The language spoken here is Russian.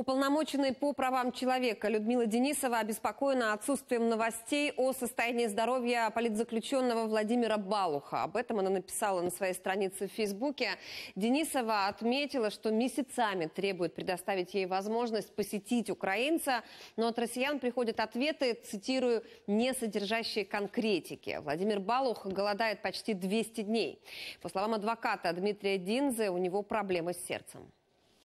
Уполномоченный по правам человека Людмила Денисова обеспокоена отсутствием новостей о состоянии здоровья политзаключенного Владимира Балуха. Об этом она написала на своей странице в Фейсбуке. Денисова отметила, что месяцами требует предоставить ей возможность посетить украинца, но от россиян приходят ответы, цитирую, не содержащие конкретики. Владимир Балух голодает почти 200 дней. По словам адвоката Дмитрия Динзы, у него проблемы с сердцем.